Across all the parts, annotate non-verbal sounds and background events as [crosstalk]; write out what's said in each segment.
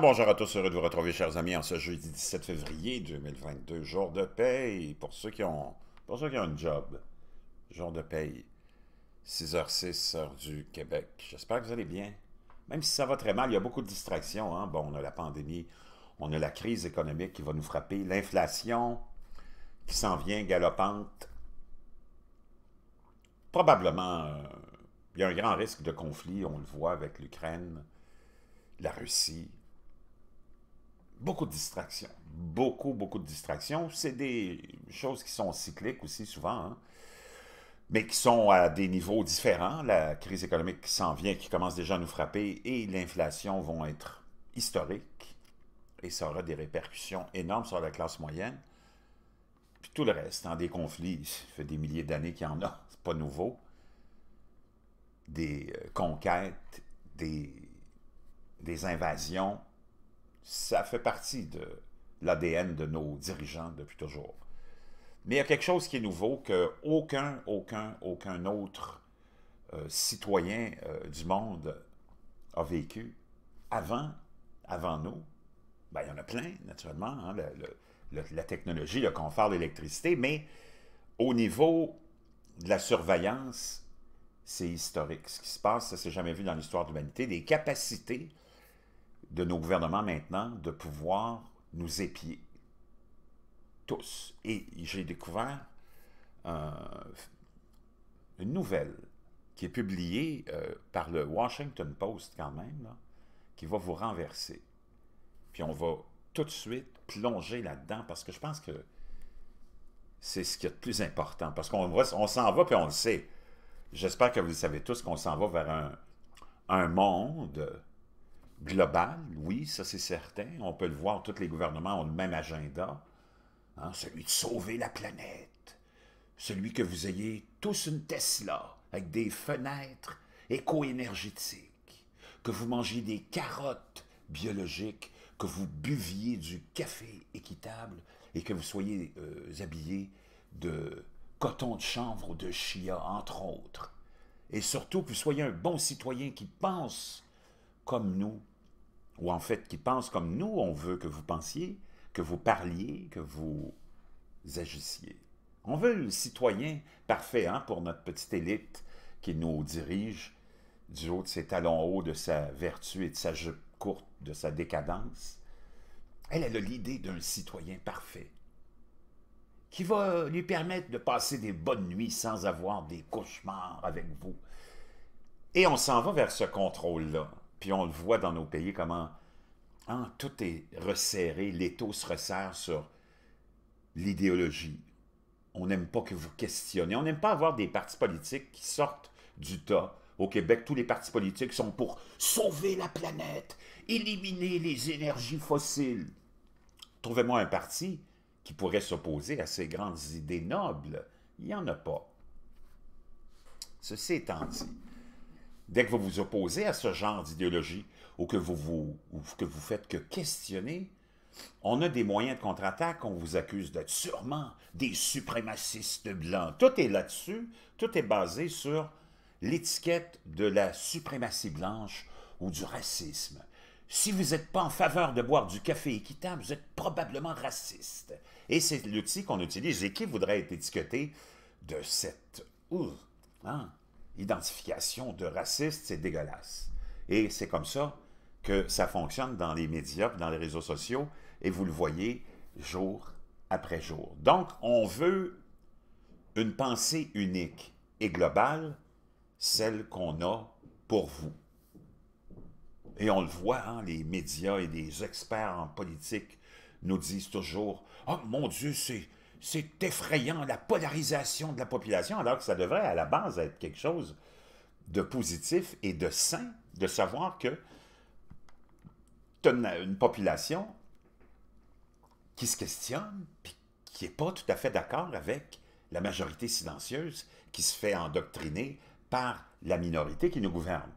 bonjour à tous, heureux de vous retrouver, chers amis, en ce jeudi 17 février 2022, jour de paye pour ceux qui ont, pour ceux qui ont job. Jour de paye, 6h06, heure du Québec. J'espère que vous allez bien. Même si ça va très mal, il y a beaucoup de distractions. Hein. Bon, on a la pandémie, on a la crise économique qui va nous frapper, l'inflation qui s'en vient galopante. Probablement, euh, il y a un grand risque de conflit, on le voit avec l'Ukraine, la Russie, beaucoup de distractions. Beaucoup, beaucoup de distractions. C'est des choses qui sont cycliques aussi souvent, hein, mais qui sont à des niveaux différents. La crise économique qui s'en vient, qui commence déjà à nous frapper, et l'inflation vont être historiques, et ça aura des répercussions énormes sur la classe moyenne. Puis tout le reste, hein, des conflits, ça fait des milliers d'années qu'il y en a, [laughs] c'est pas nouveau. Des euh, conquêtes, des, des invasions, ça fait partie de l'ADN de nos dirigeants depuis toujours. Mais il y a quelque chose qui est nouveau que aucun, aucun, aucun autre euh, citoyen euh, du monde a vécu avant, avant nous. Ben, il y en a plein, naturellement, hein, la technologie, le confort, l'électricité, mais au niveau de la surveillance, c'est historique. Ce qui se passe, ça s'est jamais vu dans l'histoire de l'humanité. Des capacités de nos gouvernements maintenant de pouvoir nous épier. Tous. Et j'ai découvert euh, une nouvelle qui est publiée euh, par le Washington Post quand même, qui va vous renverser. Puis on va tout de suite plonger là-dedans parce que je pense que c'est ce qui est le plus important. Parce qu'on on s'en va, puis on le sait. J'espère que vous le savez tous qu'on s'en va vers un monde global, oui, ça c'est certain. On peut le voir, tous les gouvernements ont le même agenda. Hein, celui de sauver la planète. Celui que vous ayez tous une Tesla avec des fenêtres éco-énergétiques. Que vous mangiez des carottes biologiques. Que vous buviez du café équitable. Et que vous soyez euh, habillés de coton de chanvre ou de chia, entre autres. Et surtout que vous soyez un bon citoyen qui pense comme nous ou en fait qui pensent comme nous, on veut que vous pensiez, que vous parliez, que vous agissiez. On veut le citoyen parfait hein, pour notre petite élite qui nous dirige du haut de ses talons hauts, de sa vertu et de sa jupe courte, de sa décadence. Elle, elle a l'idée d'un citoyen parfait qui va lui permettre de passer des bonnes nuits sans avoir des cauchemars avec vous. Et on s'en va vers ce contrôle-là. Puis on le voit dans nos pays, comment hein, tout est resserré, l'étau se resserre sur l'idéologie. On n'aime pas que vous questionnez. On n'aime pas avoir des partis politiques qui sortent du tas. Au Québec, tous les partis politiques sont pour sauver la planète, éliminer les énergies fossiles. Trouvez-moi un parti qui pourrait s'opposer à ces grandes idées nobles. Il n'y en a pas. Ceci étant dit, dès que vous vous opposez à ce genre d'idéologie ou que vous, vous faites que questionner, on a des moyens de contre-attaque, on vous accuse d'être sûrement des suprémacistes blancs. Tout est là-dessus, tout est basé sur l'étiquette de la suprématie blanche ou du racisme. Si vous n'êtes pas en faveur de boire du café équitable, vous êtes probablement raciste. Et c'est l'outil qu'on utilise et qui voudrait être étiqueté de cette... Ouh, hein? identification de racistes, c'est dégueulasse. Et c'est comme ça que ça fonctionne dans les médias, dans les réseaux sociaux, et vous le voyez jour après jour. Donc, on veut une pensée unique et globale, celle qu'on a pour vous. Et on le voit, hein, les médias et les experts en politique nous disent toujours « oh, mon Dieu, c'est c'est effrayant, la polarisation de la population, alors que ça devrait à la base être quelque chose de positif et de sain, de savoir que tu as une population qui se questionne, puis qui n'est pas tout à fait d'accord avec la majorité silencieuse qui se fait endoctriner par la minorité qui nous gouverne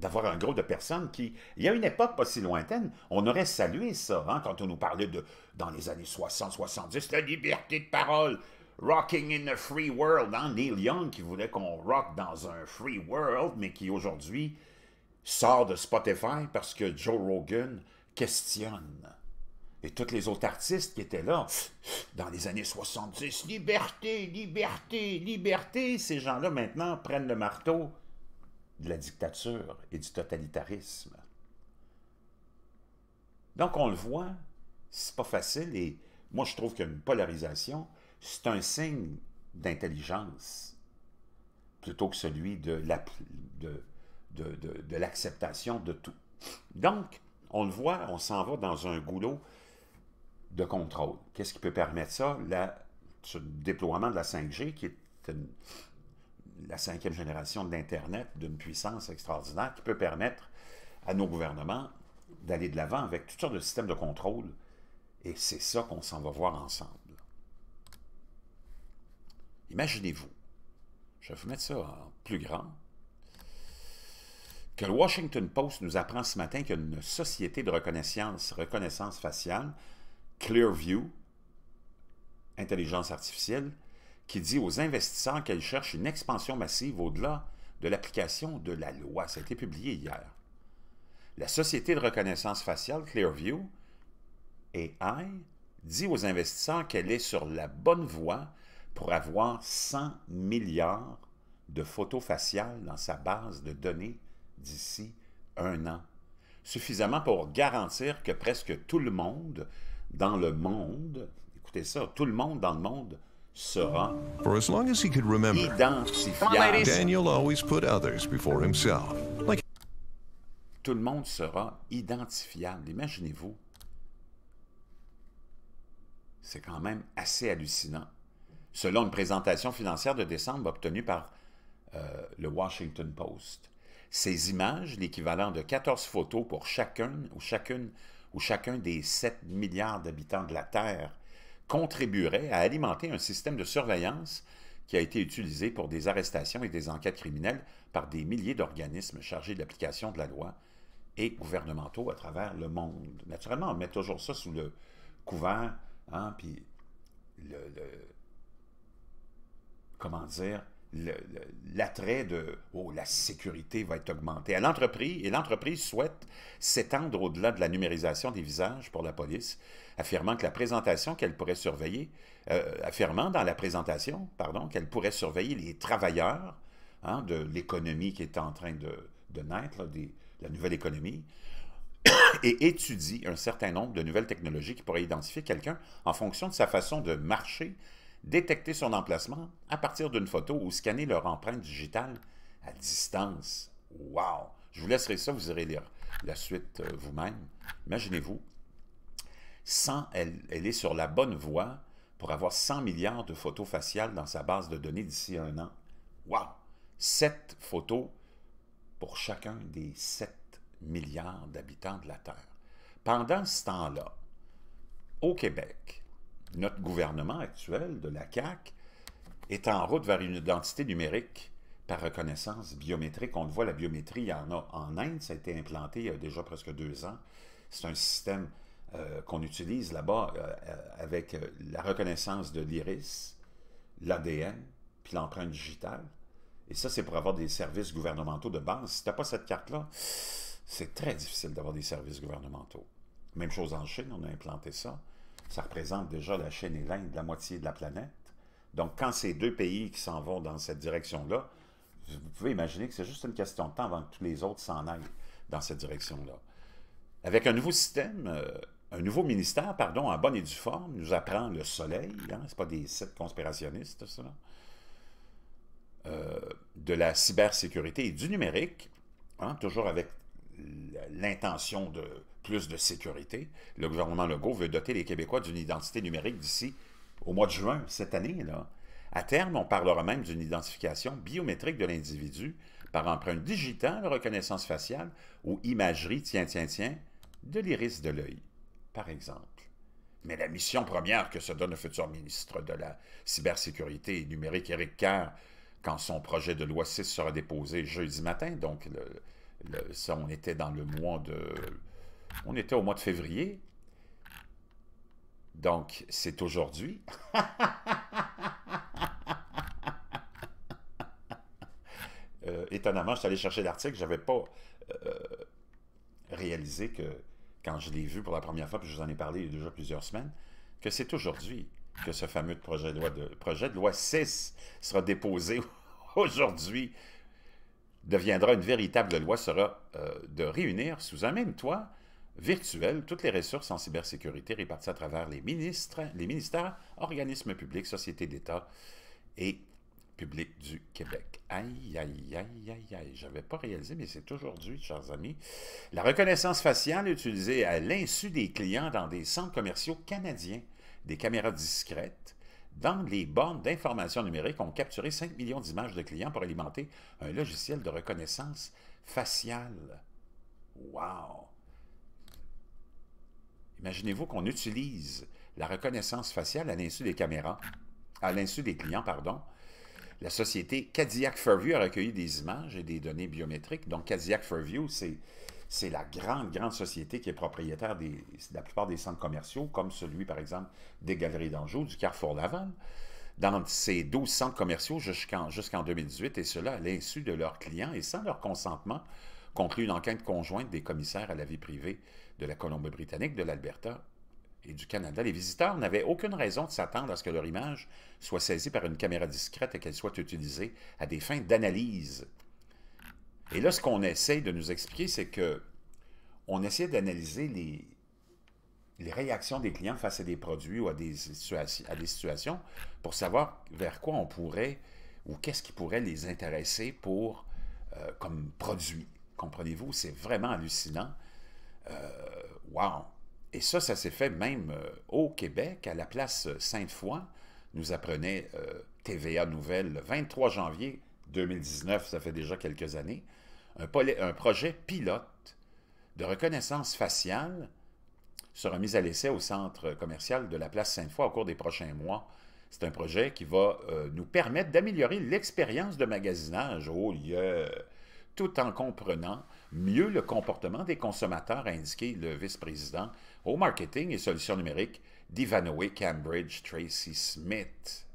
d'avoir un groupe de personnes qui, il y a une époque pas si lointaine, on aurait salué ça, hein, quand on nous parlait de, dans les années 60-70, la liberté de parole, Rocking in a Free World, hein, Neil Young qui voulait qu'on rock dans un free world, mais qui aujourd'hui sort de Spotify parce que Joe Rogan questionne. Et toutes les autres artistes qui étaient là dans les années 70, liberté, liberté, liberté, ces gens-là maintenant prennent le marteau de la dictature et du totalitarisme. Donc, on le voit, c'est pas facile et moi, je trouve qu'une polarisation, c'est un signe d'intelligence plutôt que celui de l'acceptation de, tout. Donc, on le voit, on s'en va dans un goulot de contrôle. Qu'est-ce qui peut permettre ça? La, déploiement de la 5G, qui est une, la cinquième génération d'Internet d'une puissance extraordinaire qui peut permettre à nos gouvernements d'aller de l'avant avec toutes sortes de systèmes de contrôle. Et c'est ça qu'on s'en va voir ensemble. Imaginez-vous, je vais vous mettre ça en plus grand, que le Washington Post nous apprend ce matin qu'une société de reconnaissance, reconnaissance faciale, Clearview, intelligence artificielle, qui dit aux investisseurs qu'elle cherche une expansion massive au-delà de l'application de la loi. Ça a été publié hier. La société de reconnaissance faciale Clearview, AI, dit aux investisseurs qu'elle est sur la bonne voie pour avoir 100 milliards de photos faciales dans sa base de données d'ici un an. Suffisamment pour garantir que presque tout le monde dans le monde, écoutez ça, tout le monde dans le monde sera as long as he could remember, identifiable. always put others before himself. Tout le monde sera identifiable. Imaginez-vous. C'est quand même assez hallucinant. Selon une présentation financière de décembre obtenue par euh, le Washington Post. Ces images, l'équivalent de 14 photos pour chacun ou chacune ou chacun des 7 milliards d'habitants de la Terre, contribuerait à alimenter un système de surveillance qui a été utilisé pour des arrestations et des enquêtes criminelles par des milliers d'organismes chargés de l'application de la loi et gouvernementaux à travers le monde. Naturellement, on met toujours ça sous le couvert, hein, puis le, le, comment dire, l'attrait de oh, la sécurité va être augmentée à l'entreprise et l'entreprise souhaite s'étendre au-delà de la numérisation des visages pour la police, affirmant que la présentation qu'elle pourrait surveiller, euh, affirmant dans la présentation, pardon, qu'elle pourrait surveiller les travailleurs hein, de l'économie qui est en train de, de naître, la nouvelle économie, [coughs] et étudie un certain nombre de nouvelles technologies qui pourraient identifier quelqu'un en fonction de sa façon de marcher, détecter son emplacement à partir d'une photo ou scanner leur empreinte digitale à distance. Wow! Je vous laisserai ça, vous irez lire la suite euh, vous-même. Imaginez-vous, elle, elle est sur la bonne voie pour avoir 100 milliards de photos faciales dans sa base de données d'ici un an. Wow! 7 photos pour chacun des 7 milliards d'habitants de la Terre. Pendant ce temps-là, au Québec, notre gouvernement actuel de la CAC est en route vers une identité numérique par reconnaissance biométrique. On le voit, la biométrie, il y en a en Inde, ça a été implanté il y a déjà presque deux ans. C'est un système euh, qu'on utilise là-bas euh, avec euh, la reconnaissance de l'iris, l'ADN, puis l'empreinte digitale. Et ça, c'est pour avoir des services gouvernementaux de base. Si tu n'as pas cette carte-là, c'est très difficile d'avoir des services gouvernementaux. Même chose en Chine, on a implanté ça ça représente déjà la chaîne et de la moitié de la planète. Donc, quand ces deux pays qui s'en vont dans cette direction-là, vous pouvez imaginer que c'est juste une question de temps avant que tous les autres s'en aillent dans cette direction-là. Avec un nouveau système, euh, un nouveau ministère, pardon, en bonne et due forme, nous apprend le soleil, hein, Ce n'est pas des sept conspirationnistes, ça, euh, de la cybersécurité et du numérique, hein, toujours avec l'intention de plus de sécurité. Le gouvernement Legault veut doter les Québécois d'une identité numérique d'ici au mois de juin cette année. Là. À terme, on parlera même d'une identification biométrique de l'individu par empreinte digitale, reconnaissance faciale ou imagerie, tiens, tiens, tiens, de l'iris de l'œil, par exemple. Mais la mission première que se donne le futur ministre de la Cybersécurité et numérique, Éric Kerr, quand son projet de loi 6 sera déposé jeudi matin, donc le, on était dans le mois de on était au mois de février. Donc, c'est aujourd'hui. [laughs] Euh, étonnamment, je suis allé chercher l'article. Je n'avais pas euh, réalisé que, quand je l'ai vu pour la première fois, puis je vous en ai parlé il y a déjà plusieurs semaines, que c'est aujourd'hui que ce fameux projet de loi, de, projet de loi 6 sera déposé [laughs] aujourd'hui, deviendra une véritable loi, sera euh, de réunir sous un même toit virtuelle toutes les ressources en cybersécurité réparties à travers les ministres, les ministères, organismes publics, sociétés d'État et publics du Québec. Aïe, aïe, aïe, aïe, aïe, j'avais pas réalisé, mais c'est aujourd'hui, chers amis. La reconnaissance faciale utilisée à l'insu des clients dans des centres commerciaux canadiens, des caméras discrètes, dans les bornes d'information numérique ont capturé 5 millions d'images de clients pour alimenter un logiciel de reconnaissance faciale. Wow! Imaginez-vous qu'on utilise la reconnaissance faciale à l'insu des caméras, à l'insu des clients, pardon. La société Cadillac Fairview a recueilli des images et des données biométriques. Donc, Cadillac Fairview, c'est la grande, grande société qui est propriétaire de la plupart des centres commerciaux, comme celui, par exemple, des Galeries d'Anjou, du Carrefour Laval, dans ces 12 centres commerciaux jusqu'en 2018, et cela à l'insu de leurs clients et sans leur consentement, conclut une enquête conjointe des commissaires à la vie privée de la Colombie-Britannique, de l'Alberta et du Canada. Les visiteurs n'avaient aucune raison de s'attendre à ce que leur image soit saisie par une caméra discrète et qu'elle soit utilisée à des fins d'analyse. Et là, ce qu'on essaie de nous expliquer, c'est que on essaie d'analyser les, les réactions des clients face à des produits ou à des, situations pour savoir vers quoi on pourrait ou qu'est-ce qui pourrait les intéresser pour, euh, comme produit. Comprenez-vous, c'est vraiment hallucinant. Euh, wow! Et ça, ça s'est fait même euh, au Québec, à la place euh, Sainte-Foy, nous apprenait TVA Nouvelle le 23 janvier 2019, ça fait déjà quelques années, un, projet pilote de reconnaissance faciale sera mis à l'essai au centre commercial de la place Sainte-Foy au cours des prochains mois. C'est un projet qui va nous permettre d'améliorer l'expérience de magasinage. Oh, au lieu tout en comprenant mieux le comportement des consommateurs, a indiqué le vice-président au marketing et solutions numériques d'Ivanoé Cambridge, Tracy Smith.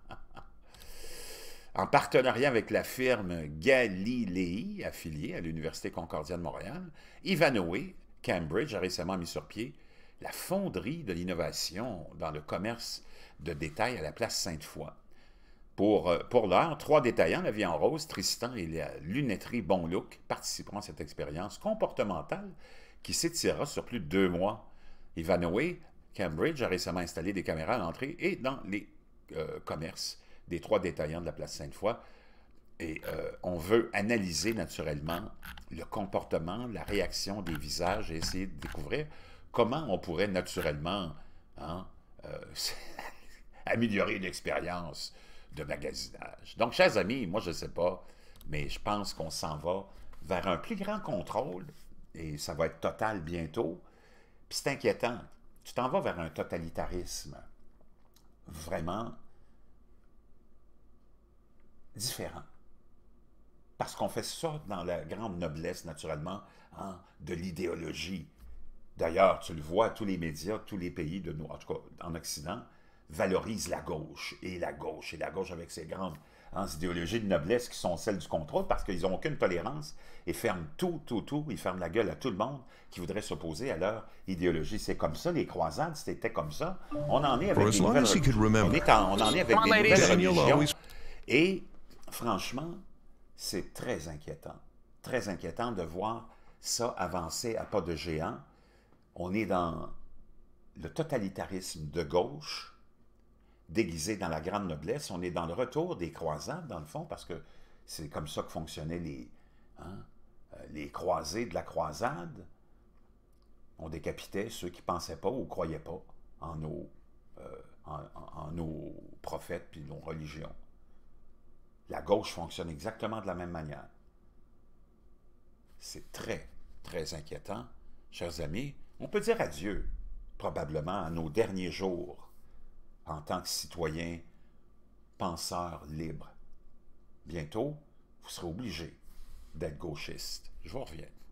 [laughs] en partenariat avec la firme Galilei, affiliée à l'Université Concordia de Montréal, Ivanoé Cambridge a récemment mis sur pied la fonderie de l'innovation dans le commerce de détail à la place Sainte-Foy pour, l'heure, trois détaillants, La Vie en Rose, Tristan et la lunetterie Bon Look participeront à cette expérience comportementale qui s'étirera sur plus de deux mois. Ivanoé, Cambridge a récemment installé des caméras à l'entrée et dans les euh, commerces des trois détaillants de la place Sainte-Foy. Et euh, on veut analyser naturellement le comportement, la réaction des visages et essayer de découvrir comment on pourrait naturellement hein, euh, [laughs] améliorer une expérience de magasinage. Donc, chers amis, moi, je ne sais pas, mais je pense qu'on s'en va vers un plus grand contrôle, et ça va être total bientôt. Puis c'est inquiétant. Tu t'en vas vers un totalitarisme vraiment différent. Parce qu'on fait ça dans la grande noblesse, naturellement, hein, de l'idéologie. D'ailleurs, tu le vois, tous les médias, tous les pays, de nous, en tout cas en Occident, valorise la gauche, et la gauche, et la gauche avec ses grandes hein, idéologies de noblesse qui sont celles du contrôle, parce qu'ils n'ont aucune tolérance, et ferment tout, tout, tout, ils ferment la gueule à tout le monde qui voudrait s'opposer à leur idéologie. C'est comme ça, les croisades, c'était comme ça. On en est avec des on, en, on en est avec des nouvelles Et franchement, c'est très inquiétant. Très inquiétant de voir ça avancer à pas de géant. On est dans le totalitarisme de gauche, déguisé dans la grande noblesse. On est dans le retour des croisades, dans le fond, parce que c'est comme ça que fonctionnaient les, hein, euh, les croisés de la croisade. On décapitait ceux qui ne pensaient pas ou croyaient pas en nos, euh, nos prophètes et nos religions. La gauche fonctionne exactement de la même manière. C'est très, très inquiétant. Chers amis, on peut dire adieu, probablement, à nos derniers jours en tant que citoyen penseur libre. Bientôt, vous serez obligé d'être gauchiste. Je vous reviens.